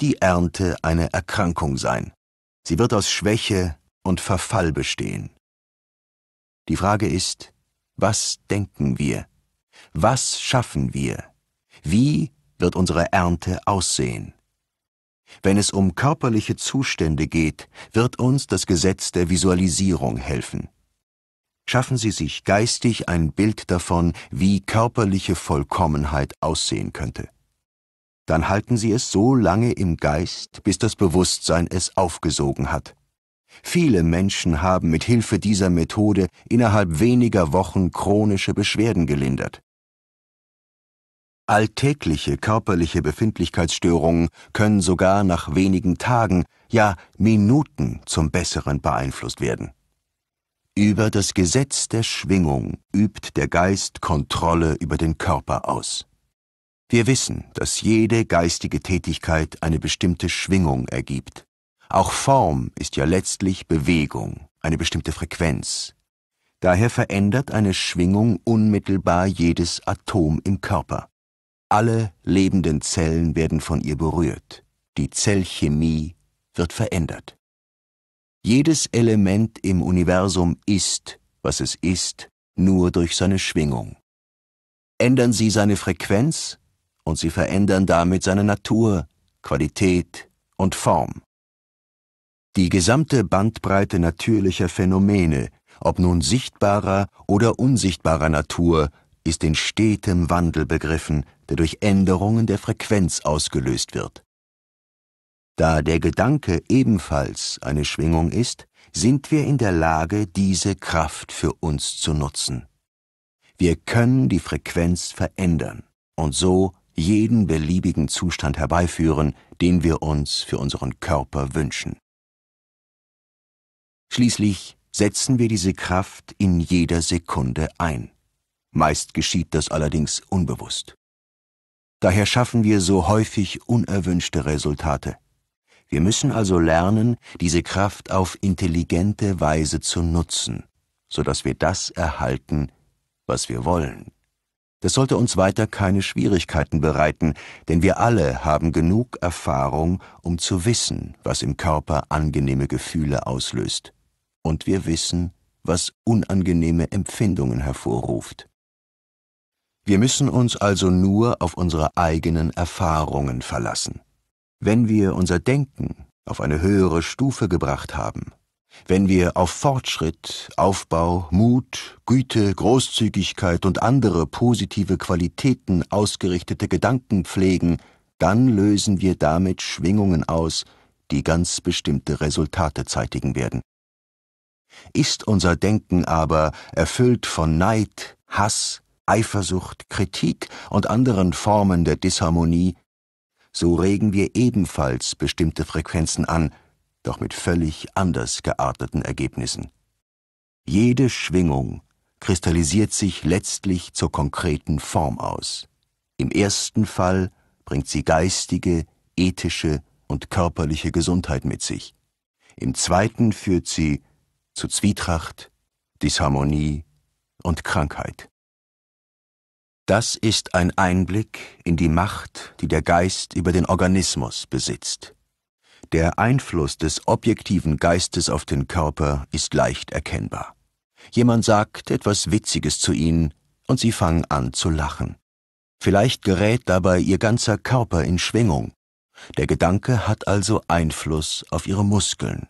die Ernte eine Erkrankung sein. Sie wird aus Schwäche und Verfall bestehen. Die Frage ist, was denken wir? Was schaffen wir? Wie wird unsere Ernte aussehen? Wenn es um körperliche Zustände geht, wird uns das Gesetz der Visualisierung helfen. Schaffen Sie sich geistig ein Bild davon, wie körperliche Vollkommenheit aussehen könnte dann halten sie es so lange im Geist, bis das Bewusstsein es aufgesogen hat. Viele Menschen haben mit Hilfe dieser Methode innerhalb weniger Wochen chronische Beschwerden gelindert. Alltägliche körperliche Befindlichkeitsstörungen können sogar nach wenigen Tagen, ja Minuten zum Besseren beeinflusst werden. Über das Gesetz der Schwingung übt der Geist Kontrolle über den Körper aus. Wir wissen, dass jede geistige Tätigkeit eine bestimmte Schwingung ergibt. Auch Form ist ja letztlich Bewegung, eine bestimmte Frequenz. Daher verändert eine Schwingung unmittelbar jedes Atom im Körper. Alle lebenden Zellen werden von ihr berührt. Die Zellchemie wird verändert. Jedes Element im Universum ist, was es ist, nur durch seine Schwingung. Ändern Sie seine Frequenz, und sie verändern damit seine Natur, Qualität und Form. Die gesamte Bandbreite natürlicher Phänomene, ob nun sichtbarer oder unsichtbarer Natur, ist in stetem Wandel begriffen, der durch Änderungen der Frequenz ausgelöst wird. Da der Gedanke ebenfalls eine Schwingung ist, sind wir in der Lage, diese Kraft für uns zu nutzen. Wir können die Frequenz verändern und so jeden beliebigen Zustand herbeiführen, den wir uns für unseren Körper wünschen. Schließlich setzen wir diese Kraft in jeder Sekunde ein. Meist geschieht das allerdings unbewusst. Daher schaffen wir so häufig unerwünschte Resultate. Wir müssen also lernen, diese Kraft auf intelligente Weise zu nutzen, sodass wir das erhalten, was wir wollen. Das sollte uns weiter keine Schwierigkeiten bereiten, denn wir alle haben genug Erfahrung, um zu wissen, was im Körper angenehme Gefühle auslöst. Und wir wissen, was unangenehme Empfindungen hervorruft. Wir müssen uns also nur auf unsere eigenen Erfahrungen verlassen. Wenn wir unser Denken auf eine höhere Stufe gebracht haben wenn wir auf Fortschritt, Aufbau, Mut, Güte, Großzügigkeit und andere positive Qualitäten ausgerichtete Gedanken pflegen, dann lösen wir damit Schwingungen aus, die ganz bestimmte Resultate zeitigen werden. Ist unser Denken aber erfüllt von Neid, Hass, Eifersucht, Kritik und anderen Formen der Disharmonie, so regen wir ebenfalls bestimmte Frequenzen an, doch mit völlig anders gearteten Ergebnissen. Jede Schwingung kristallisiert sich letztlich zur konkreten Form aus. Im ersten Fall bringt sie geistige, ethische und körperliche Gesundheit mit sich. Im zweiten führt sie zu Zwietracht, Disharmonie und Krankheit. Das ist ein Einblick in die Macht, die der Geist über den Organismus besitzt. Der Einfluss des objektiven Geistes auf den Körper ist leicht erkennbar. Jemand sagt etwas Witziges zu ihnen, und sie fangen an zu lachen. Vielleicht gerät dabei ihr ganzer Körper in Schwingung. Der Gedanke hat also Einfluss auf ihre Muskeln.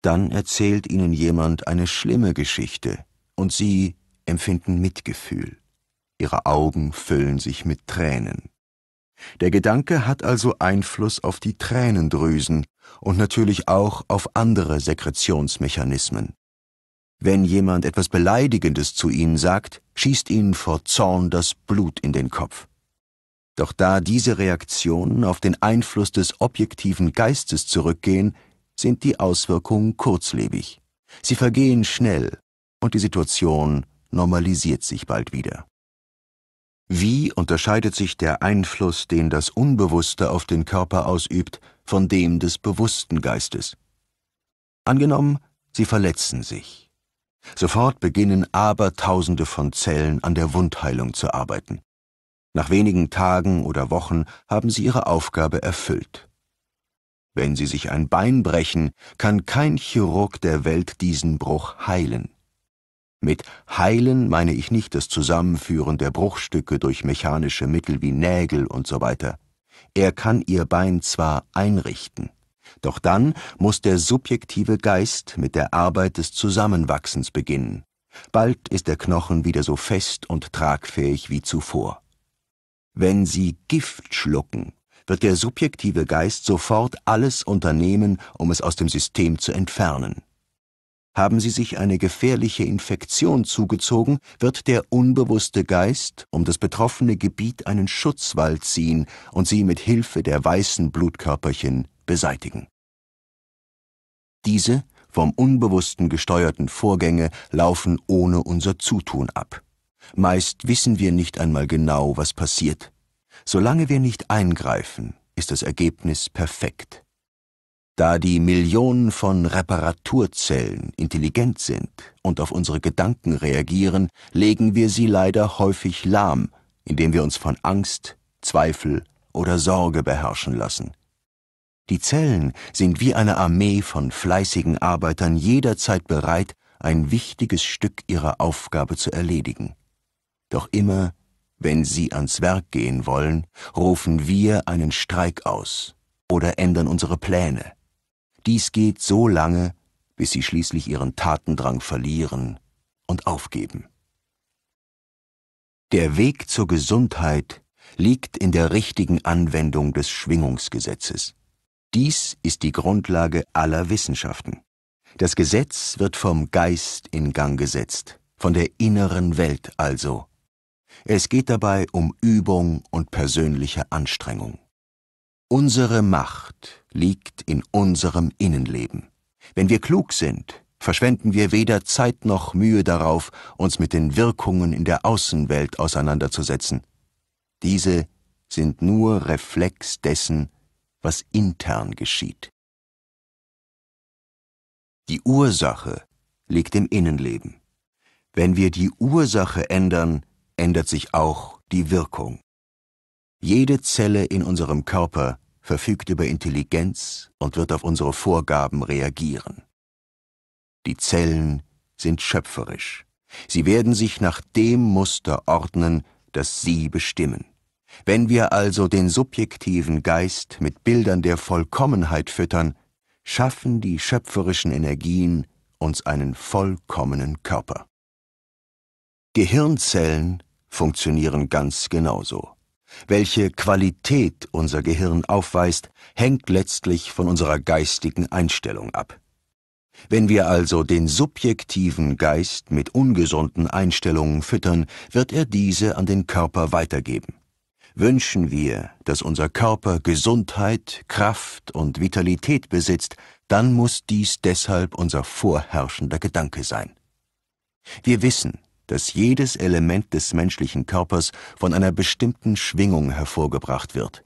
Dann erzählt ihnen jemand eine schlimme Geschichte, und sie empfinden Mitgefühl. Ihre Augen füllen sich mit Tränen. Der Gedanke hat also Einfluss auf die Tränendrüsen und natürlich auch auf andere Sekretionsmechanismen. Wenn jemand etwas Beleidigendes zu ihnen sagt, schießt ihnen vor Zorn das Blut in den Kopf. Doch da diese Reaktionen auf den Einfluss des objektiven Geistes zurückgehen, sind die Auswirkungen kurzlebig. Sie vergehen schnell und die Situation normalisiert sich bald wieder. Wie unterscheidet sich der Einfluss, den das Unbewusste auf den Körper ausübt, von dem des bewussten Geistes? Angenommen, Sie verletzen sich. Sofort beginnen Abertausende von Zellen an der Wundheilung zu arbeiten. Nach wenigen Tagen oder Wochen haben sie ihre Aufgabe erfüllt. Wenn sie sich ein Bein brechen, kann kein Chirurg der Welt diesen Bruch heilen. Mit heilen meine ich nicht das Zusammenführen der Bruchstücke durch mechanische Mittel wie Nägel und so weiter. Er kann ihr Bein zwar einrichten, doch dann muss der subjektive Geist mit der Arbeit des Zusammenwachsens beginnen. Bald ist der Knochen wieder so fest und tragfähig wie zuvor. Wenn sie Gift schlucken, wird der subjektive Geist sofort alles unternehmen, um es aus dem System zu entfernen. Haben sie sich eine gefährliche Infektion zugezogen, wird der unbewusste Geist um das betroffene Gebiet einen Schutzwall ziehen und sie mit Hilfe der weißen Blutkörperchen beseitigen. Diese vom Unbewussten gesteuerten Vorgänge laufen ohne unser Zutun ab. Meist wissen wir nicht einmal genau, was passiert. Solange wir nicht eingreifen, ist das Ergebnis perfekt. Da die Millionen von Reparaturzellen intelligent sind und auf unsere Gedanken reagieren, legen wir sie leider häufig lahm, indem wir uns von Angst, Zweifel oder Sorge beherrschen lassen. Die Zellen sind wie eine Armee von fleißigen Arbeitern jederzeit bereit, ein wichtiges Stück ihrer Aufgabe zu erledigen. Doch immer, wenn sie ans Werk gehen wollen, rufen wir einen Streik aus oder ändern unsere Pläne dies geht so lange, bis sie schließlich ihren Tatendrang verlieren und aufgeben. Der Weg zur Gesundheit liegt in der richtigen Anwendung des Schwingungsgesetzes. Dies ist die Grundlage aller Wissenschaften. Das Gesetz wird vom Geist in Gang gesetzt, von der inneren Welt also. Es geht dabei um Übung und persönliche Anstrengung. Unsere Macht liegt in unserem Innenleben. Wenn wir klug sind, verschwenden wir weder Zeit noch Mühe darauf, uns mit den Wirkungen in der Außenwelt auseinanderzusetzen. Diese sind nur Reflex dessen, was intern geschieht. Die Ursache liegt im Innenleben. Wenn wir die Ursache ändern, ändert sich auch die Wirkung. Jede Zelle in unserem Körper verfügt über Intelligenz und wird auf unsere Vorgaben reagieren. Die Zellen sind schöpferisch. Sie werden sich nach dem Muster ordnen, das sie bestimmen. Wenn wir also den subjektiven Geist mit Bildern der Vollkommenheit füttern, schaffen die schöpferischen Energien uns einen vollkommenen Körper. Gehirnzellen funktionieren ganz genauso. Welche Qualität unser Gehirn aufweist, hängt letztlich von unserer geistigen Einstellung ab. Wenn wir also den subjektiven Geist mit ungesunden Einstellungen füttern, wird er diese an den Körper weitergeben. Wünschen wir, dass unser Körper Gesundheit, Kraft und Vitalität besitzt, dann muss dies deshalb unser vorherrschender Gedanke sein. Wir wissen, dass jedes Element des menschlichen Körpers von einer bestimmten Schwingung hervorgebracht wird.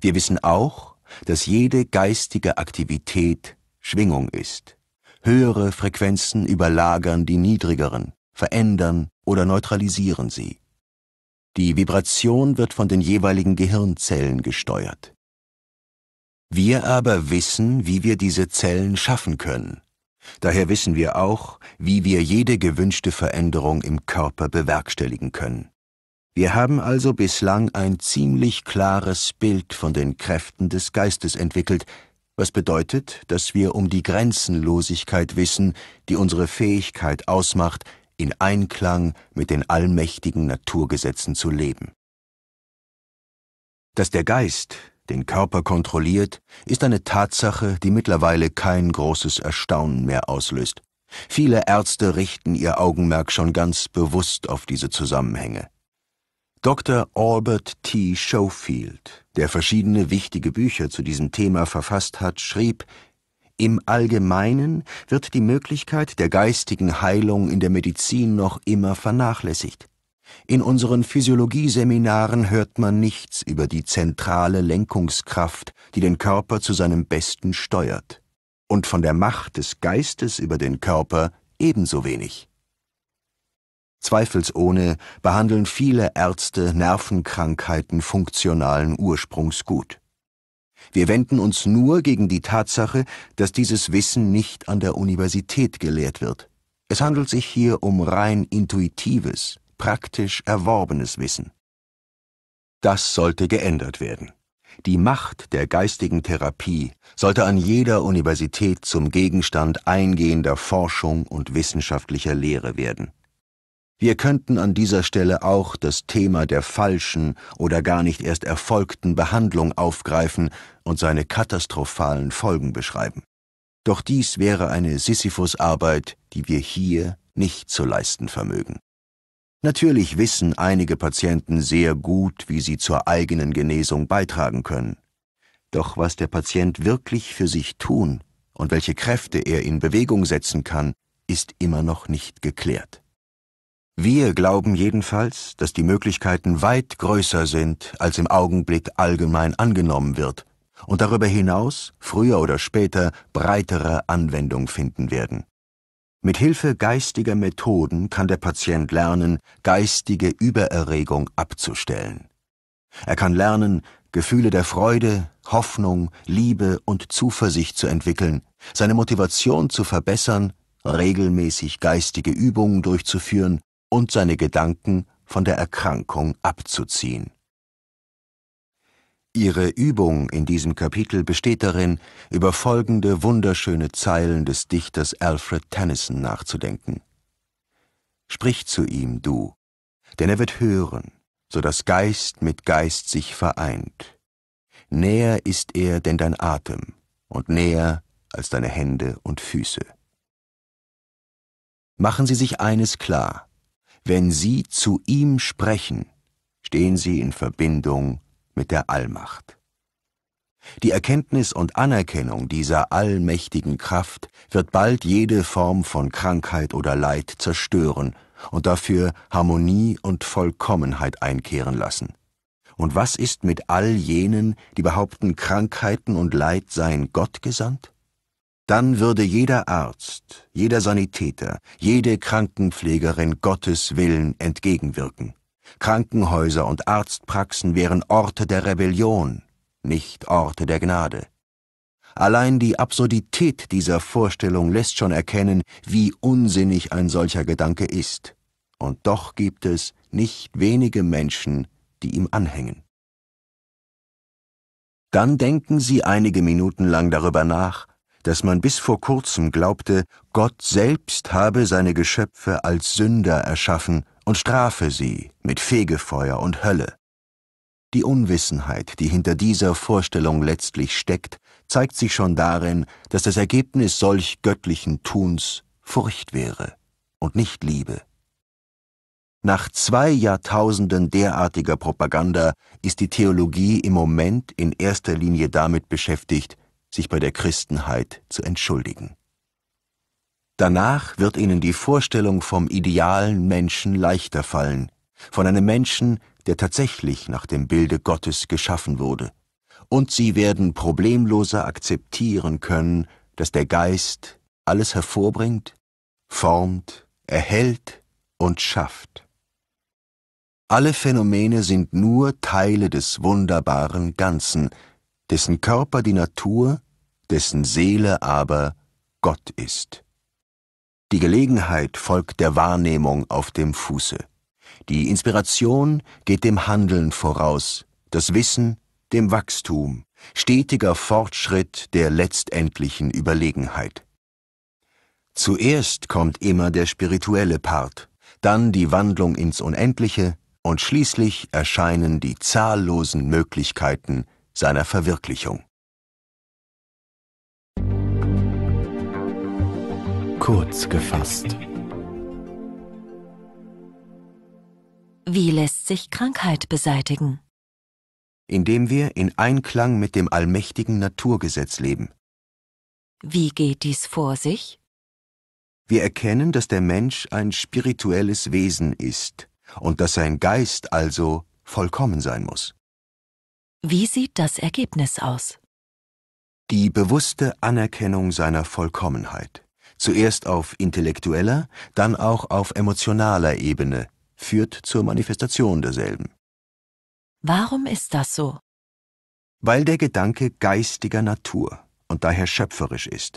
Wir wissen auch, dass jede geistige Aktivität Schwingung ist. Höhere Frequenzen überlagern die niedrigeren, verändern oder neutralisieren sie. Die Vibration wird von den jeweiligen Gehirnzellen gesteuert. Wir aber wissen, wie wir diese Zellen schaffen können, Daher wissen wir auch, wie wir jede gewünschte Veränderung im Körper bewerkstelligen können. Wir haben also bislang ein ziemlich klares Bild von den Kräften des Geistes entwickelt, was bedeutet, dass wir um die Grenzenlosigkeit wissen, die unsere Fähigkeit ausmacht, in Einklang mit den allmächtigen Naturgesetzen zu leben. Dass der Geist den Körper kontrolliert, ist eine Tatsache, die mittlerweile kein großes Erstaunen mehr auslöst. Viele Ärzte richten ihr Augenmerk schon ganz bewusst auf diese Zusammenhänge. Dr. Albert T. Schofield, der verschiedene wichtige Bücher zu diesem Thema verfasst hat, schrieb, im Allgemeinen wird die Möglichkeit der geistigen Heilung in der Medizin noch immer vernachlässigt. In unseren Physiologieseminaren hört man nichts über die zentrale Lenkungskraft, die den Körper zu seinem Besten steuert, und von der Macht des Geistes über den Körper ebenso wenig. Zweifelsohne behandeln viele Ärzte Nervenkrankheiten funktionalen Ursprungs gut. Wir wenden uns nur gegen die Tatsache, dass dieses Wissen nicht an der Universität gelehrt wird. Es handelt sich hier um rein intuitives, praktisch erworbenes Wissen. Das sollte geändert werden. Die Macht der geistigen Therapie sollte an jeder Universität zum Gegenstand eingehender Forschung und wissenschaftlicher Lehre werden. Wir könnten an dieser Stelle auch das Thema der falschen oder gar nicht erst erfolgten Behandlung aufgreifen und seine katastrophalen Folgen beschreiben. Doch dies wäre eine Sisyphus-Arbeit, die wir hier nicht zu leisten vermögen. Natürlich wissen einige Patienten sehr gut, wie sie zur eigenen Genesung beitragen können. Doch was der Patient wirklich für sich tun und welche Kräfte er in Bewegung setzen kann, ist immer noch nicht geklärt. Wir glauben jedenfalls, dass die Möglichkeiten weit größer sind, als im Augenblick allgemein angenommen wird und darüber hinaus früher oder später breitere Anwendung finden werden. Mit Hilfe geistiger Methoden kann der Patient lernen, geistige Übererregung abzustellen. Er kann lernen, Gefühle der Freude, Hoffnung, Liebe und Zuversicht zu entwickeln, seine Motivation zu verbessern, regelmäßig geistige Übungen durchzuführen und seine Gedanken von der Erkrankung abzuziehen Ihre Übung in diesem Kapitel besteht darin, über folgende wunderschöne Zeilen des Dichters Alfred Tennyson nachzudenken. Sprich zu ihm, du, denn er wird hören, so dass Geist mit Geist sich vereint. Näher ist er denn dein Atem und näher als deine Hände und Füße. Machen Sie sich eines klar, wenn Sie zu ihm sprechen, stehen Sie in Verbindung mit mit der Allmacht. Die Erkenntnis und Anerkennung dieser allmächtigen Kraft wird bald jede Form von Krankheit oder Leid zerstören und dafür Harmonie und Vollkommenheit einkehren lassen. Und was ist mit all jenen, die behaupten, Krankheiten und Leid seien Gott gesandt? Dann würde jeder Arzt, jeder Sanitäter, jede Krankenpflegerin Gottes Willen entgegenwirken. Krankenhäuser und Arztpraxen wären Orte der Rebellion, nicht Orte der Gnade. Allein die Absurdität dieser Vorstellung lässt schon erkennen, wie unsinnig ein solcher Gedanke ist. Und doch gibt es nicht wenige Menschen, die ihm anhängen. Dann denken sie einige Minuten lang darüber nach, dass man bis vor kurzem glaubte, Gott selbst habe seine Geschöpfe als Sünder erschaffen und strafe sie mit Fegefeuer und Hölle. Die Unwissenheit, die hinter dieser Vorstellung letztlich steckt, zeigt sich schon darin, dass das Ergebnis solch göttlichen Tuns Furcht wäre und nicht Liebe. Nach zwei Jahrtausenden derartiger Propaganda ist die Theologie im Moment in erster Linie damit beschäftigt, sich bei der Christenheit zu entschuldigen. Danach wird ihnen die Vorstellung vom idealen Menschen leichter fallen, von einem Menschen, der tatsächlich nach dem Bilde Gottes geschaffen wurde. Und sie werden problemloser akzeptieren können, dass der Geist alles hervorbringt, formt, erhält und schafft. Alle Phänomene sind nur Teile des wunderbaren Ganzen, dessen Körper die Natur, dessen Seele aber Gott ist. Die Gelegenheit folgt der Wahrnehmung auf dem Fuße. Die Inspiration geht dem Handeln voraus, das Wissen dem Wachstum, stetiger Fortschritt der letztendlichen Überlegenheit. Zuerst kommt immer der spirituelle Part, dann die Wandlung ins Unendliche und schließlich erscheinen die zahllosen Möglichkeiten seiner Verwirklichung. Kurz gefasst. Wie lässt sich Krankheit beseitigen? Indem wir in Einklang mit dem allmächtigen Naturgesetz leben. Wie geht dies vor sich? Wir erkennen, dass der Mensch ein spirituelles Wesen ist und dass sein Geist also vollkommen sein muss. Wie sieht das Ergebnis aus? Die bewusste Anerkennung seiner Vollkommenheit zuerst auf intellektueller, dann auch auf emotionaler Ebene, führt zur Manifestation derselben. Warum ist das so? Weil der Gedanke geistiger Natur und daher schöpferisch ist